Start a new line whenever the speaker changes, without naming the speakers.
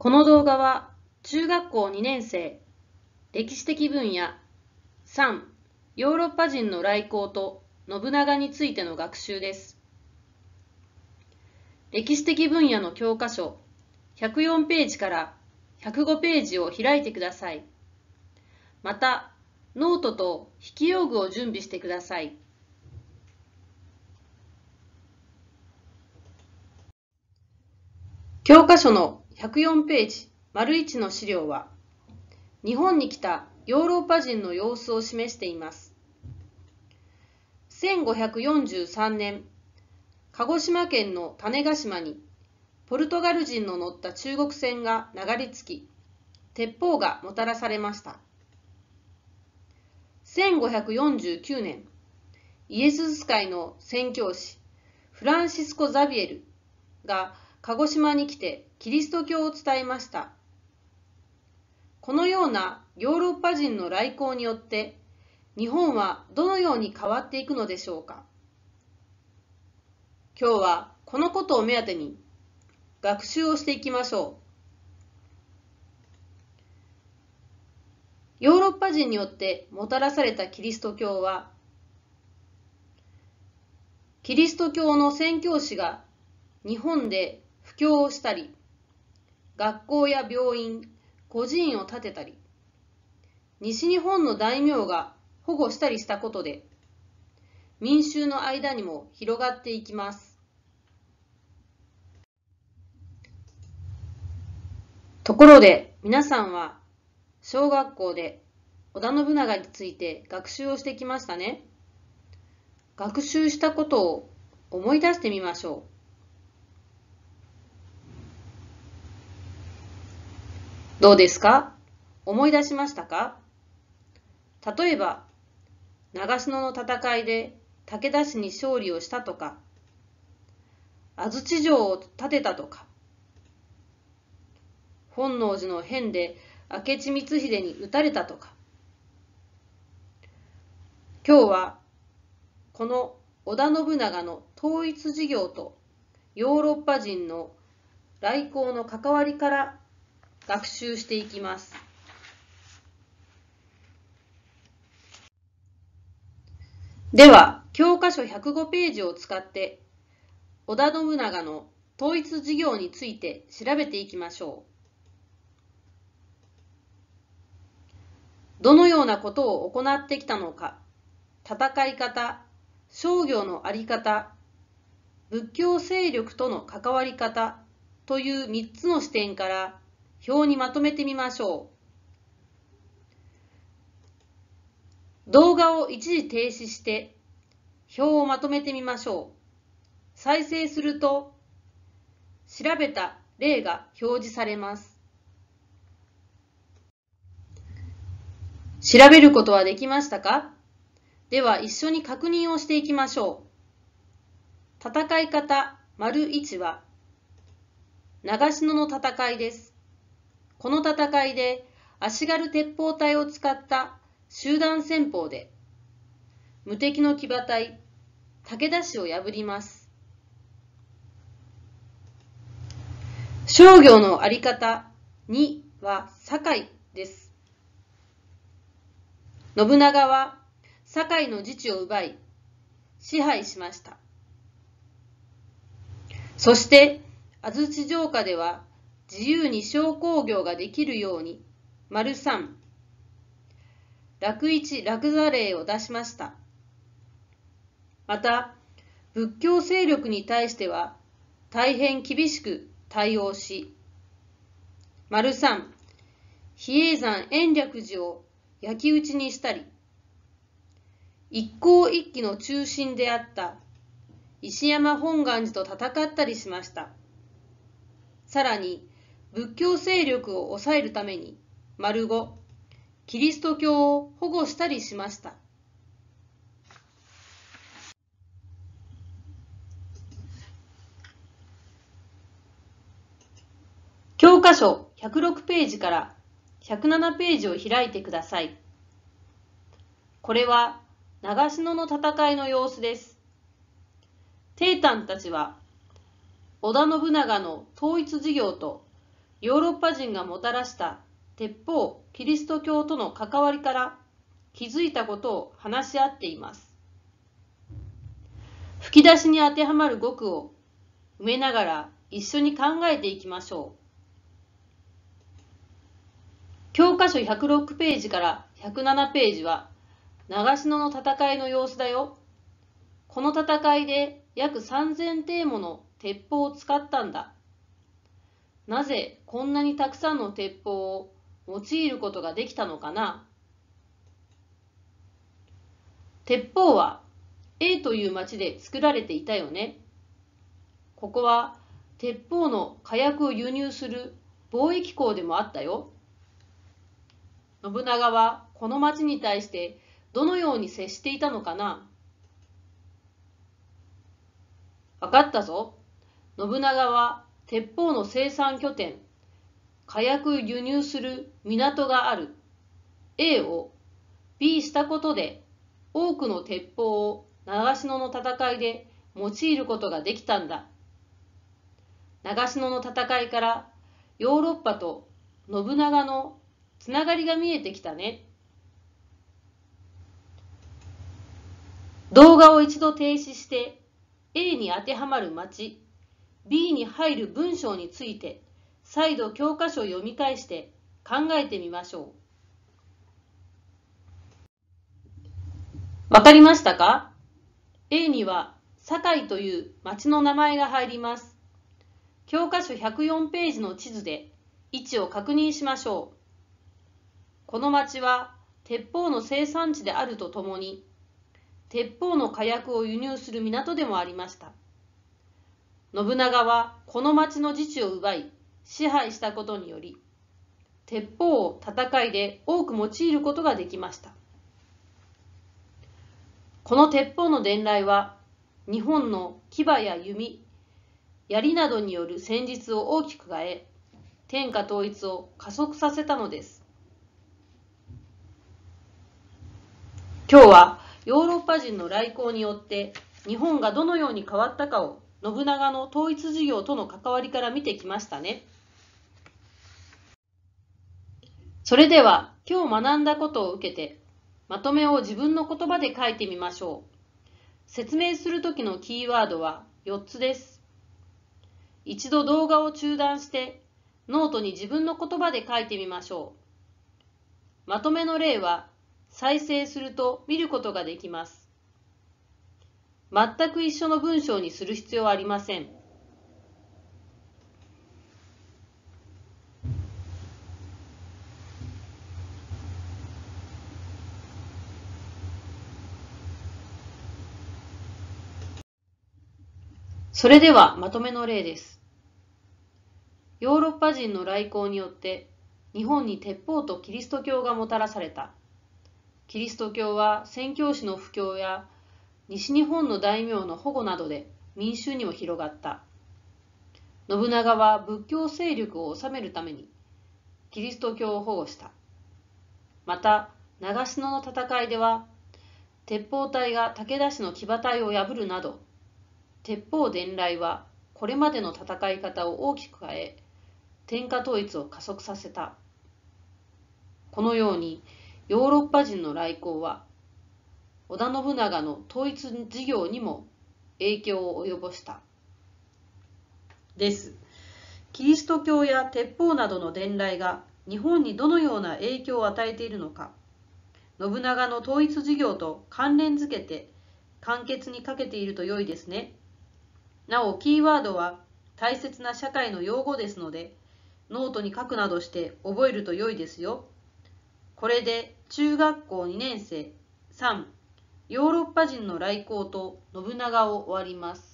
この動画は中学校2年生歴史的分野3ヨーロッパ人の来航と信長についての学習です。歴史的分野の教科書104ページから105ページを開いてください。また、ノートと引き用具を準備してください。教科書の104ページ丸1の資料は日本に来たヨーロッパ人の様子を示しています1543年鹿児島県の種子島にポルトガル人の乗った中国船が流れ着き鉄砲がもたらされました1549年イエズス会の宣教師フランシスコ・ザビエルが鹿児島に来てキリスト教を伝えました。このようなヨーロッパ人の来航によって日本はどのように変わっていくのでしょうか今日はこのことを目当てに学習をしていきましょうヨーロッパ人によってもたらされたキリスト教はキリスト教の宣教師が日本で教をしたり、学校や病院、孤児院を建てたり、西日本の大名が保護したりしたことで、民衆の間にも広がっていきます。ところで皆さんは小学校で織田信長について学習をしてきましたね。学習したことを思い出してみましょう。どうですか思い出しましたか例えば、長篠の戦いで武田氏に勝利をしたとか、安土城を建てたとか、本能寺の変で明智光秀に討たれたとか、今日はこの織田信長の統一事業とヨーロッパ人の来航の関わりから学習していきます。では、教科書105ページを使って、織田信長の統一事業について調べていきましょう。どのようなことを行ってきたのか、戦い方、商業の在り方、仏教勢力との関わり方という3つの視点から表にまとめてみましょう。動画を一時停止して、表をまとめてみましょう。再生すると、調べた例が表示されます。調べることはできましたかでは一緒に確認をしていきましょう。戦い方1は長篠の戦いです。この戦いで足軽鉄砲隊を使った集団戦法で無敵の騎馬隊武田氏を破ります商業のあり方2は堺です信長は堺の自治を奪い支配しましたそして安土城下では自由に商工業ができるように、丸三、楽一楽座令を出しました。また、仏教勢力に対しては、大変厳しく対応し、丸三、比叡山延暦寺を焼き討ちにしたり、一向一揆の中心であった石山本願寺と戦ったりしました。さらに、仏教勢力を抑えるために、丸5、キリスト教を保護したりしました。教科書106ページから107ページを開いてください。これは長篠の戦いの様子です。帝ーたちは織田信長の統一事業とヨーロッパ人がもたらした鉄砲キリスト教との関わりから気づいたことを話し合っています吹き出しに当てはまる語句を埋めながら一緒に考えていきましょう教科書106ページから107ページは長篠の戦いの様子だよこの戦いで約3000艇もの鉄砲を使ったんだなぜこんなにたくさんの鉄砲を用いることができたのかな鉄砲は A という町で作られていたよね。ここは鉄砲の火薬を輸入する貿易港でもあったよ。信長はこの町に対してどのように接していたのかな分かったぞ。信長は鉄砲の生産拠点、火薬輸入する港がある A を B したことで多くの鉄砲を長篠の戦いで用いることができたんだ。長篠の戦いからヨーロッパと信長のつながりが見えてきたね。動画を一度停止して A に当てはまる町 B に入る文章について再度教科書を読み返して考えてみましょう。わかりましたか ?A には堺という町の名前が入ります。教科書104ページの地図で位置を確認しましょう。この町は鉄砲の生産地であるとともに、鉄砲の火薬を輸入する港でもありました。信長はこの町の自治を奪い支配したことにより鉄砲を戦いで多く用いることができましたこの鉄砲の伝来は日本の牙や弓槍などによる戦術を大きく変え天下統一を加速させたのです今日はヨーロッパ人の来航によって日本がどのように変わったかを信長の統一事業との関わりから見てきましたね。それでは今日学んだことを受けてまとめを自分の言葉で書いてみましょう。説明する時のキーワードは4つです。一度動画を中断してノートに自分の言葉で書いてみましょう。まとめの例は再生すると見ることができます。全く一緒の文章にする必要はありません。それではまとめの例です。ヨーロッパ人の来航によって日本に鉄砲とキリスト教がもたらされた。キリスト教は宣教師の布教や西日本の大名の保護などで民衆にも広がった信長は仏教勢力を治めるためにキリスト教を保護したまた長篠の戦いでは鉄砲隊が武田氏の騎馬隊を破るなど鉄砲伝来はこれまでの戦い方を大きく変え天下統一を加速させたこのようにヨーロッパ人の来航は織田信長の統一事業にも影響を及ぼしたです。キリスト教や鉄砲などの伝来が日本にどのような影響を与えているのか信長の統一事業と関連づけて簡潔にかけていると良いですね。なおキーワードは大切な社会の用語ですのでノートに書くなどして覚えると良いですよ。これで中学校2年生3ヨーロッパ人の来航と信長を終わります。